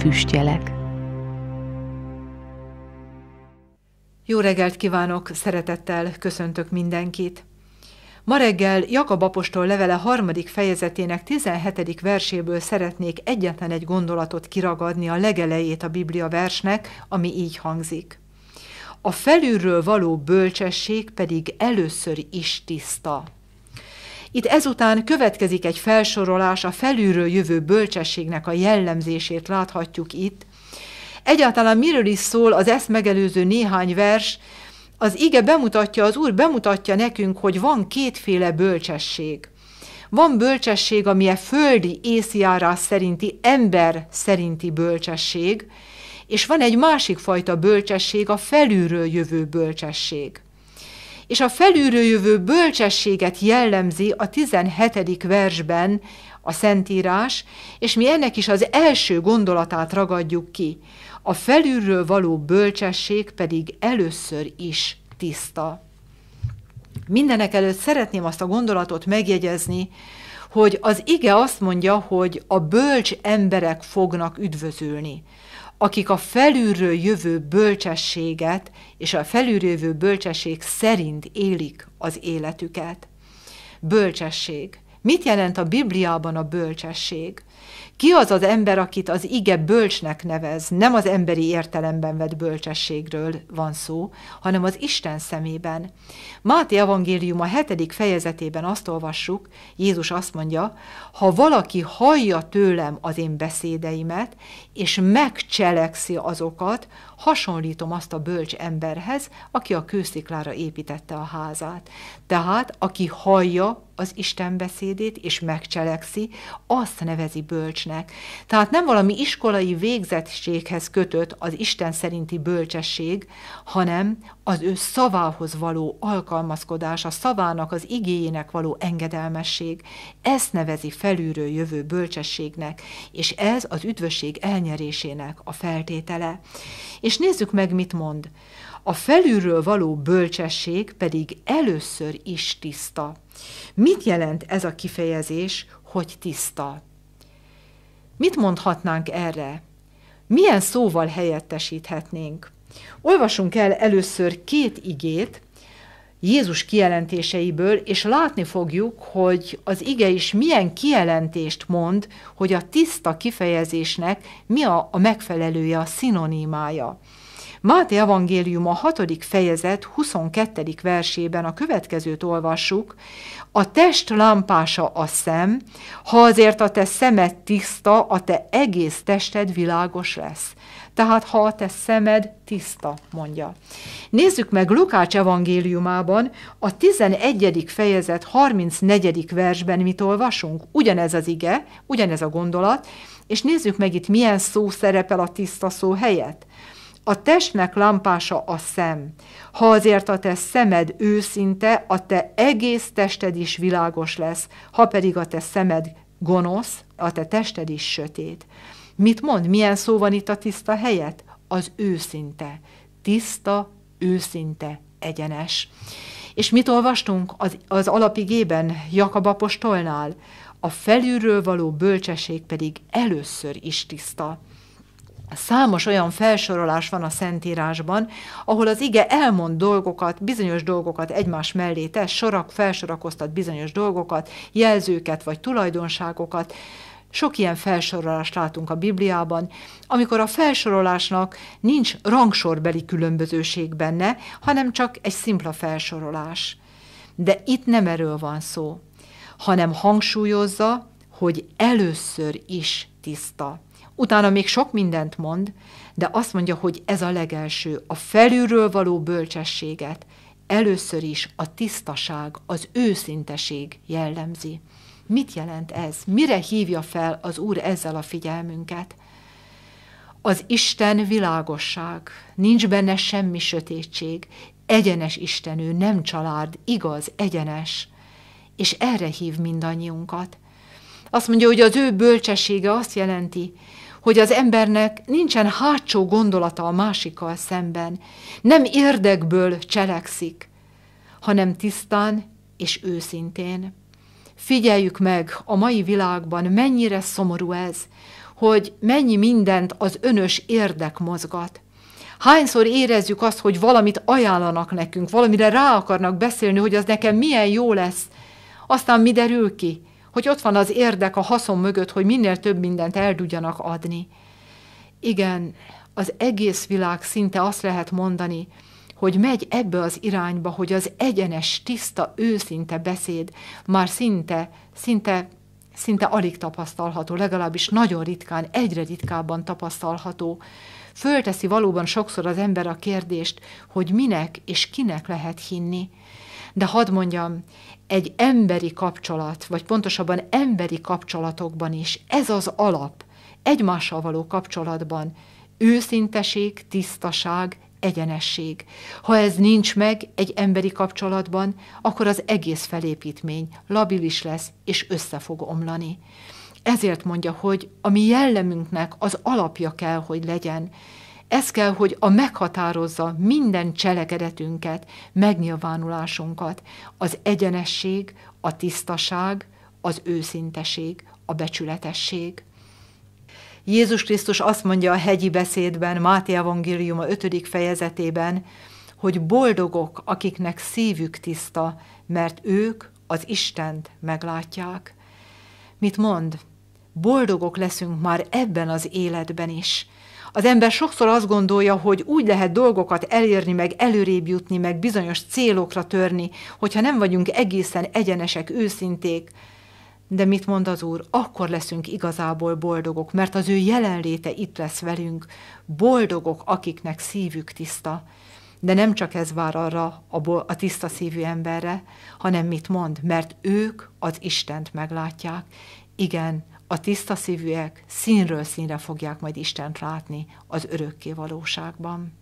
füstjelek. Jó reggelt kívánok, szeretettel köszöntök mindenkit. Ma reggel Jakab apostol levele harmadik fejezetének 17. verséből szeretnék egyetlen egy gondolatot kiragadni a legelejét a Biblia versnek, ami így hangzik. A felülről való bölcsesség pedig először is tiszta. Itt ezután következik egy felsorolás a felülről jövő bölcsességnek a jellemzését láthatjuk itt. Egyáltalán miről is szól az ezt megelőző néhány vers, az ige bemutatja, az Úr bemutatja nekünk, hogy van kétféle bölcsesség. Van bölcsesség, ami a e földi észjárás szerinti, ember szerinti bölcsesség, és van egy másik fajta bölcsesség, a felülről jövő bölcsesség és a felülről jövő bölcsességet jellemzi a 17. versben a Szentírás, és mi ennek is az első gondolatát ragadjuk ki. A felülről való bölcsesség pedig először is tiszta. Mindenek előtt szeretném azt a gondolatot megjegyezni, hogy az ige azt mondja, hogy a bölcs emberek fognak üdvözülni akik a felülről jövő bölcsességet és a felülről jövő bölcsesség szerint élik az életüket. Bölcsesség. Mit jelent a Bibliában a bölcsesség? Ki az az ember, akit az ige bölcsnek nevez? Nem az emberi értelemben vett bölcsességről van szó, hanem az Isten szemében. Máté evangélium a hetedik fejezetében azt olvassuk, Jézus azt mondja, ha valaki hallja tőlem az én beszédeimet, és megcselekszi azokat, hasonlítom azt a bölcs emberhez, aki a kősziklára építette a házát. Tehát, aki hallja az Isten beszédét, és megcselekszi, azt nevezi bölcsnek. Tehát nem valami iskolai végzettséghez kötött az Isten szerinti bölcsesség, hanem az ő szavához való alkalmazkodás, a szavának, az igényének való engedelmesség. Ezt nevezi felülről jövő bölcsességnek, és ez az üdvösség elnyerésének a feltétele. És nézzük meg, mit mond. A felülről való bölcsesség pedig először is tiszta. Mit jelent ez a kifejezés, hogy tiszta? Mit mondhatnánk erre? Milyen szóval helyettesíthetnénk? Olvasunk el először két igét Jézus kijelentéseiből, és látni fogjuk, hogy az ige is milyen kijelentést mond, hogy a tiszta kifejezésnek mi a, a megfelelője, a szinonimája. Máté evangélium a 6. fejezet 22. versében a következőt olvassuk, a test lámpása a szem, ha azért a te szemed tiszta, a te egész tested világos lesz. Tehát ha a te szemed tiszta, mondja. Nézzük meg Lukács evangéliumában a 11. fejezet 34. versben mit olvasunk. Ugyanez az ige, ugyanez a gondolat, és nézzük meg itt milyen szó szerepel a tiszta szó helyett. A testnek lámpása a szem. Ha azért a te szemed őszinte, a te egész tested is világos lesz, ha pedig a te szemed gonosz, a te tested is sötét. Mit mond? Milyen szó van itt a tiszta helyet? Az őszinte. Tiszta, őszinte, egyenes. És mit olvastunk az, az alapigében Jakab apostolnál? A felülről való bölcsesség pedig először is tiszta. Számos olyan felsorolás van a Szentírásban, ahol az ige elmond dolgokat, bizonyos dolgokat egymás mellé tesz, sorak, felsorakoztat bizonyos dolgokat, jelzőket vagy tulajdonságokat. Sok ilyen felsorolást látunk a Bibliában, amikor a felsorolásnak nincs rangsorbeli különbözőség benne, hanem csak egy szimpla felsorolás. De itt nem erről van szó, hanem hangsúlyozza, hogy először is tiszta utána még sok mindent mond, de azt mondja, hogy ez a legelső, a felülről való bölcsességet először is a tisztaság, az őszinteség jellemzi. Mit jelent ez? Mire hívja fel az Úr ezzel a figyelmünket? Az Isten világosság, nincs benne semmi sötétség, egyenes Istenő, nem család, igaz, egyenes. És erre hív mindannyiunkat. Azt mondja, hogy az ő bölcsessége azt jelenti, hogy az embernek nincsen hátsó gondolata a másikkal szemben, nem érdekből cselekszik, hanem tisztán és őszintén. Figyeljük meg a mai világban, mennyire szomorú ez, hogy mennyi mindent az önös érdek mozgat. Hányszor érezzük azt, hogy valamit ajánlanak nekünk, valamire rá akarnak beszélni, hogy az nekem milyen jó lesz, aztán mi derül ki? hogy ott van az érdek a haszon mögött, hogy minél több mindent el tudjanak adni. Igen, az egész világ szinte azt lehet mondani, hogy megy ebbe az irányba, hogy az egyenes, tiszta, őszinte beszéd már szinte, szinte, szinte alig tapasztalható, legalábbis nagyon ritkán, egyre ritkábban tapasztalható. Fölteszi valóban sokszor az ember a kérdést, hogy minek és kinek lehet hinni de hadd mondjam, egy emberi kapcsolat, vagy pontosabban emberi kapcsolatokban is ez az alap, egymással való kapcsolatban őszinteség, tisztaság, egyenesség. Ha ez nincs meg egy emberi kapcsolatban, akkor az egész felépítmény labilis lesz és össze fog omlani. Ezért mondja, hogy a mi jellemünknek az alapja kell, hogy legyen, ez kell, hogy a meghatározza minden cselekedetünket, megnyilvánulásunkat, az egyenesség, a tisztaság, az őszinteség, a becsületesség. Jézus Krisztus azt mondja a hegyi beszédben, Máté a 5. fejezetében, hogy boldogok, akiknek szívük tiszta, mert ők az Istent meglátják. Mit mond? Boldogok leszünk már ebben az életben is, az ember sokszor azt gondolja, hogy úgy lehet dolgokat elérni, meg előrébb jutni, meg bizonyos célokra törni, hogyha nem vagyunk egészen egyenesek, őszinték. De mit mond az Úr? Akkor leszünk igazából boldogok, mert az ő jelenléte itt lesz velünk. Boldogok, akiknek szívük tiszta. De nem csak ez vár arra a, a tiszta szívű emberre, hanem mit mond, mert ők az Istent meglátják. Igen, a tiszta szívűek színről színre fogják majd Istent látni az örökké valóságban.